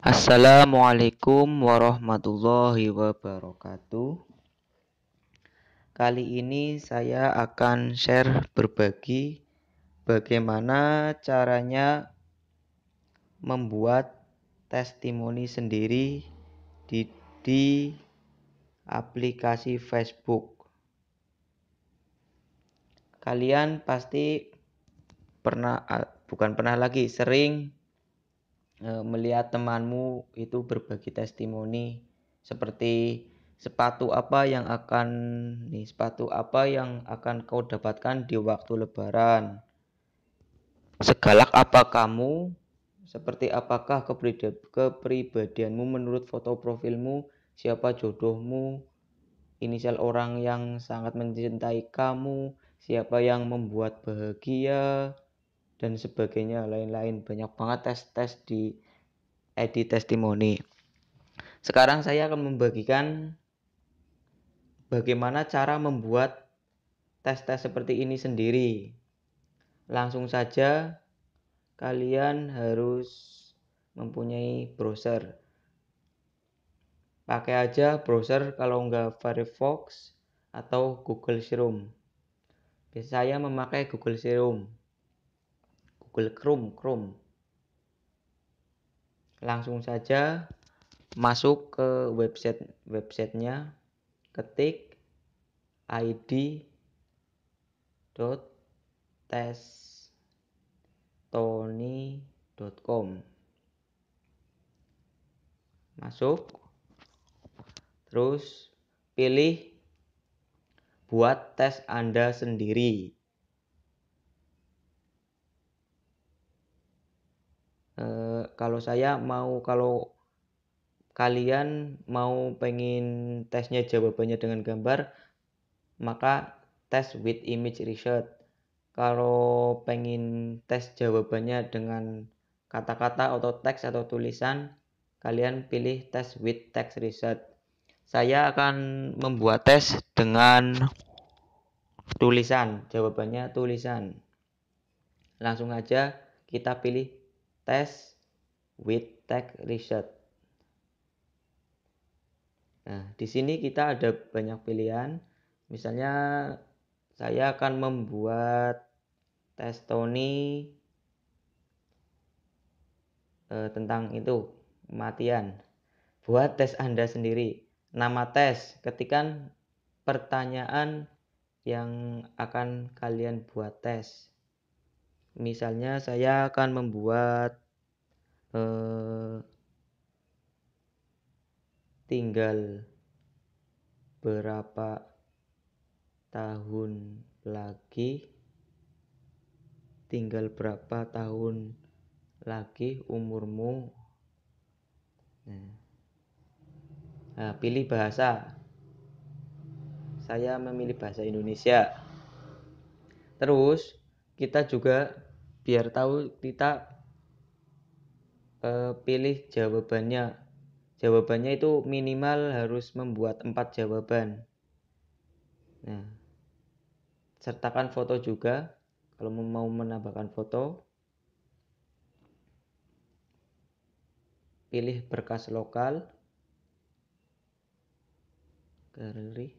Assalamualaikum warahmatullahi wabarakatuh. Kali ini saya akan share berbagi bagaimana caranya membuat testimoni sendiri di, di aplikasi Facebook. Kalian pasti pernah eh, bukan pernah lagi sering eh, melihat temanmu itu berbagi testimoni seperti sepatu apa yang akan nih sepatu apa yang akan kau dapatkan di waktu lebaran Segalak apa kamu? Seperti apakah kepribadianmu menurut foto profilmu? Siapa jodohmu? Inisial orang yang sangat mencintai kamu? Siapa yang membuat bahagia? Dan sebagainya lain-lain. Banyak banget tes-tes di edit eh, testimoni. Sekarang saya akan membagikan bagaimana cara membuat tes-tes seperti ini sendiri langsung saja kalian harus mempunyai browser. Pakai aja browser kalau nggak Firefox atau Google Chrome. Biasa saya memakai Google Chrome. Google Chrome, Chrome. Langsung saja masuk ke website websitenya ketik id dot testtony.com masuk terus pilih buat tes Anda sendiri e, kalau saya mau kalau kalian mau pengen tesnya jawabannya dengan gambar maka tes with image research kalau pengen tes jawabannya dengan kata-kata atau teks atau tulisan kalian pilih tes with text reset. saya akan membuat tes dengan tulisan jawabannya tulisan langsung aja kita pilih tes with text reset. nah di sini kita ada banyak pilihan misalnya saya akan membuat Testoni eh, tentang itu kematian. Buat tes Anda sendiri. Nama tes ketikan pertanyaan yang akan kalian buat tes. Misalnya saya akan membuat eh, tinggal berapa tahun lagi tinggal berapa tahun lagi umurmu nah, nah, pilih bahasa saya memilih bahasa Indonesia terus kita juga biar tahu kita eh, pilih jawabannya jawabannya itu minimal harus membuat empat jawaban nah sertakan foto juga kalau mau menambahkan foto pilih berkas lokal galeri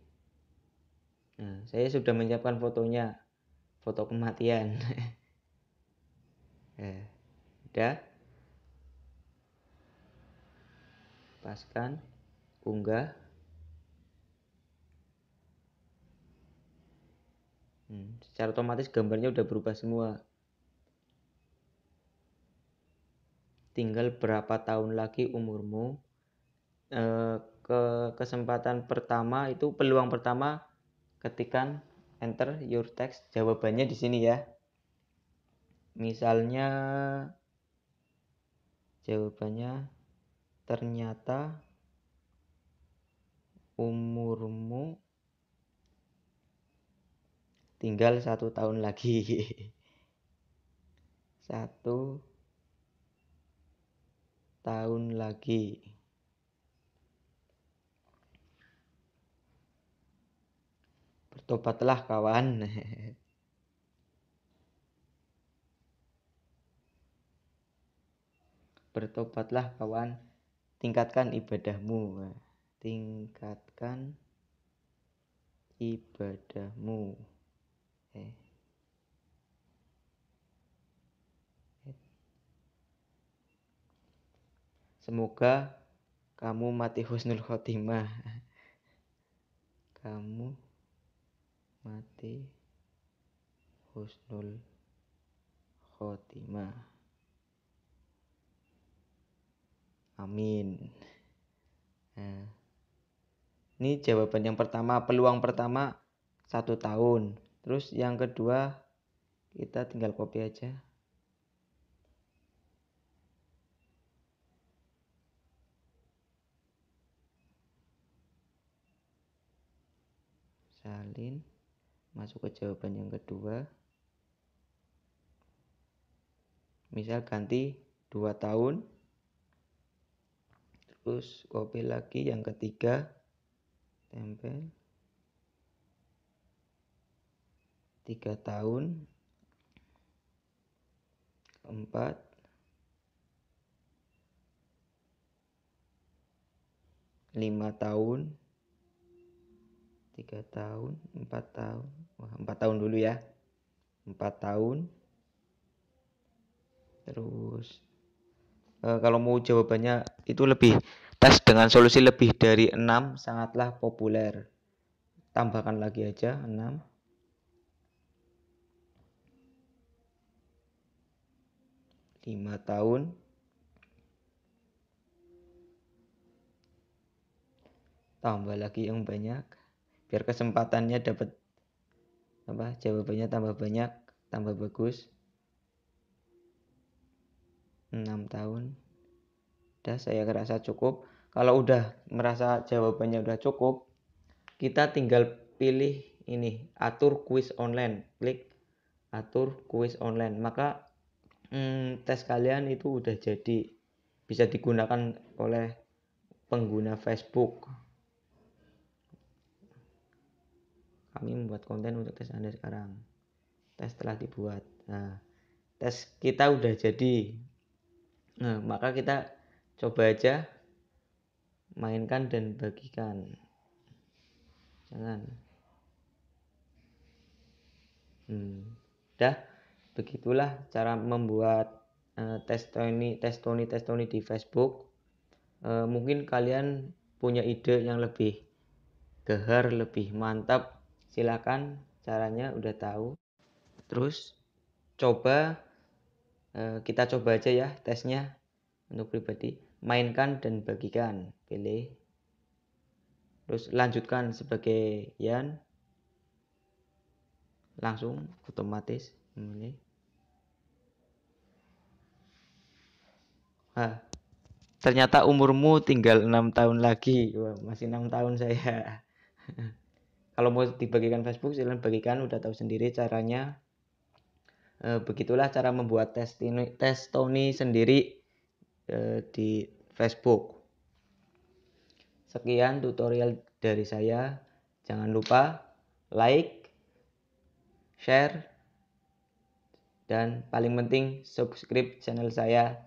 nah saya sudah menyiapkan fotonya foto kematian ya, eh, udah paskan unggah Hmm, secara otomatis gambarnya udah berubah semua. Tinggal berapa tahun lagi umurmu? E, ke kesempatan pertama itu peluang pertama ketikan enter your text jawabannya di sini ya. Misalnya jawabannya ternyata umurmu tinggal satu tahun lagi satu tahun lagi bertobatlah kawan bertobatlah kawan tingkatkan ibadahmu tingkatkan ibadahmu Okay. Semoga kamu mati husnul khotimah. Kamu mati husnul khotimah. Amin. Nah, ini jawaban yang pertama, peluang pertama satu tahun terus yang kedua kita tinggal copy aja salin masuk ke jawaban yang kedua misal ganti 2 tahun terus copy lagi yang ketiga tempel tiga tahun empat lima tahun tiga tahun empat tahun Wah, empat tahun dulu ya empat tahun terus e, kalau mau jawabannya itu lebih tes dengan solusi lebih dari enam sangatlah populer tambahkan lagi aja enam lima tahun tambah lagi yang banyak biar kesempatannya dapat apa jawabannya tambah banyak tambah bagus 6 tahun udah saya ngerasa cukup kalau udah merasa jawabannya udah cukup kita tinggal pilih ini atur kuis online klik atur kuis online maka hmm, tes kalian itu udah jadi bisa digunakan oleh pengguna Facebook. Kami membuat konten untuk tes Anda sekarang. Tes telah dibuat. Nah, tes kita udah jadi. Nah, maka kita coba aja mainkan dan bagikan. Jangan. Hmm. Dah begitulah cara membuat uh, eh, testoni testoni testoni di Facebook uh, mungkin kalian punya ide yang lebih gehar lebih mantap silakan caranya udah tahu terus coba uh, kita coba aja ya tesnya untuk pribadi mainkan dan bagikan pilih terus lanjutkan sebagai yan langsung otomatis memilih Ah. ternyata umurmu tinggal enam tahun lagi Wah, masih enam tahun saya kalau mau dibagikan Facebook silahkan bagikan udah tahu sendiri caranya e, begitulah cara membuat tes tes Tony sendiri e, di Facebook sekian tutorial dari saya jangan lupa like share dan paling penting subscribe channel saya